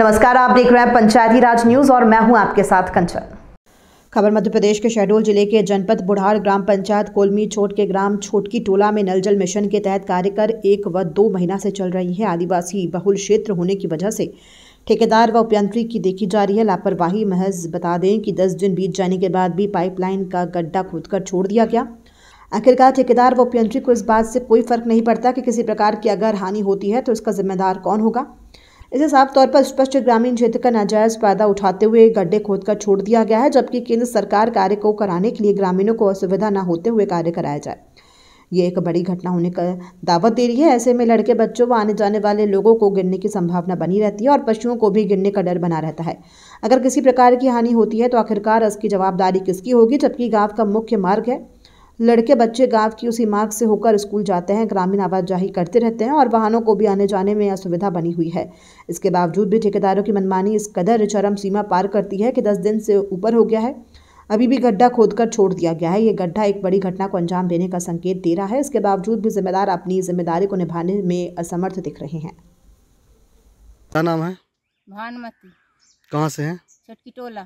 नमस्कार आप देख रहे हैं पंचायती राज न्यूज और मैं हूं आपके साथ कंचन खबर मध्य प्रदेश के शहडोल जिले के जनपद बुढ़ार ग्राम पंचायत कोलमी छोट के ग्राम छोटकी टोला में नल जल मिशन के तहत कार्य कर एक व दो महीना से चल रही है आदिवासी बहुल क्षेत्र होने की वजह से ठेकेदार व उपयंत्री की देखी जा रही है लापरवाही महज बता दें कि दस दिन बीत जाने के बाद भी पाइपलाइन का गड्ढा खोदकर छोड़ दिया गया आखिरकार ठेकेदार व उपयंत्री को इस बात से कोई फर्क नहीं पड़ता कि किसी प्रकार की अगर हानि होती है तो इसका जिम्मेदार कौन होगा इसे साफ तौर पर स्पष्ट ग्रामीण क्षेत्र का नाजायज फायदा उठाते हुए गड्ढे खोदकर छोड़ दिया गया है जबकि केंद्र सरकार कार्य को कराने के लिए ग्रामीणों को असुविधा न होते हुए कार्य कराया जाए ये एक बड़ी घटना होने का दावत दे रही है ऐसे में लड़के बच्चों व आने जाने वाले लोगों को गिरने की संभावना बनी रहती है और पशुओं को भी गिरने का डर बना रहता है अगर किसी प्रकार की हानि होती है तो आखिरकार इसकी जवाबदारी किसकी होगी जबकि गाँव का मुख्य मार्ग है लड़के बच्चे गांव की उसी मार्ग से होकर स्कूल जाते हैं ग्रामीण आवाजाही करते रहते हैं और वाहनों को भी आने जाने में असुविधा बनी हुई है इसके बावजूद भी ठेकेदारों की मनमानी इस कदर चरम सीमा पार करती है कि दस दिन से ऊपर हो गया है अभी भी गड्ढा खोदकर छोड़ दिया गया है ये गड्ढा एक बड़ी घटना को अंजाम देने का संकेत दे रहा है इसके बावजूद भी जिम्मेदार अपनी जिम्मेदारी को निभाने में असमर्थ दिख रहे हैं क्या नाम है भानुमती कहाँ से है टोला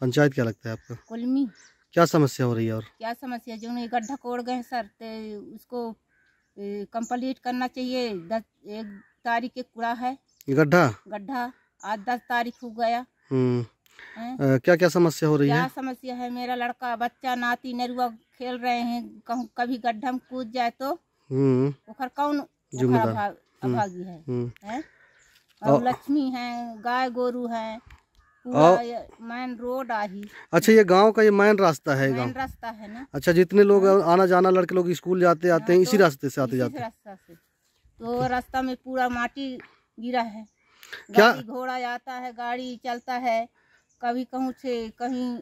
पंचायत क्या लगता है आपको कुलमी क्या समस्या हो रही है और क्या समस्या जो नहीं गड्ढा कोड़ गए सर तो उसको कंप्लीट करना चाहिए दस एक तारीख के कूड़ा है गड्ढा गड्ढा आज दस तारीख हो गया आ, हम्म। क्या क्या समस्या हो रही क्या है क्या समस्या है मेरा लड़का बच्चा नाती नरुआ खेल रहे हैं कहूँ कभी गड्ढा में कूद जाए तो हम्म। कौन जुम्मेदार हम्म। अभागी है, है? और लक्ष्मी है गाय गोरू है मेन रोड आही अच्छा ये गांव का ये मैन रास्ता है गांव रास्ता है ना अच्छा जितने लोग हाँ। आना जाना लड़के लोग स्कूल जाते हाँ, आते हैं तो इसी रास्ते से आते जाते हैं तो रास्ता में पूरा माटी गिरा है क्या घोड़ा आता है गाड़ी चलता है कभी कहूँ से कहीं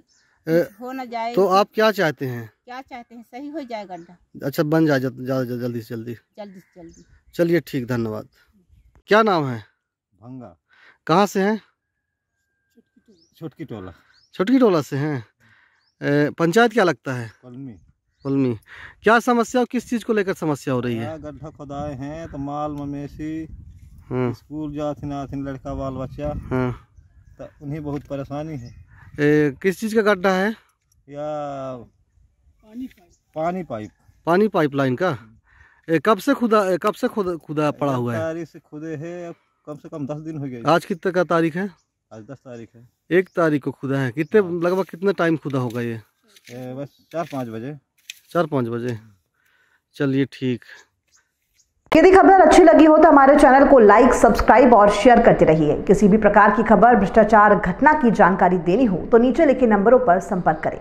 हो न जाए तो आप क्या चाहते हैं क्या चाहते हैं सही हो जाए गड्ढा अच्छा बन जाए जल्दी से जल्दी जल्दी से जल्दी चलिए ठीक धन्यवाद क्या नाम है भंगा कहाँ से हैं छोटकी टोला छोटकी टोला से हैं पंचायत क्या लगता है पलमी पलमी क्या समस्या किस चीज़ को लेकर समस्या हो रही है गड्ढा खुदाए हैं तो माल मवेशी हाँ। स्कूल जाते लड़का बाल बच्चा हाँ। तो उन्हें बहुत परेशानी है ए, किस चीज़ का गड्ढा है या पानी पाइप पानी पाइपलाइन का ए, कब से खुदा ए, कब से खुदा खुदा पड़ा हुआ है तारीख से खुदे है कम से कम दस दिन हो गए आज कितना का तारीख है आज दस तारीख है एक तारीख को खुदा है कितने हाँ। लगभग कितना टाइम खुदा होगा ये बस चार पाँच बजे चार पाँच बजे चलिए ठीक यदि खबर अच्छी लगी हो तो हमारे चैनल को लाइक सब्सक्राइब और शेयर करते रहिए किसी भी प्रकार की खबर भ्रष्टाचार घटना की जानकारी देनी हो तो नीचे लिखे नंबरों पर संपर्क करें